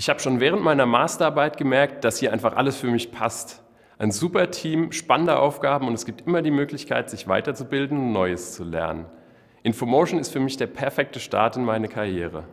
Ich habe schon während meiner Masterarbeit gemerkt, dass hier einfach alles für mich passt. Ein super Team, spannende Aufgaben und es gibt immer die Möglichkeit, sich weiterzubilden und Neues zu lernen. Infomotion ist für mich der perfekte Start in meine Karriere.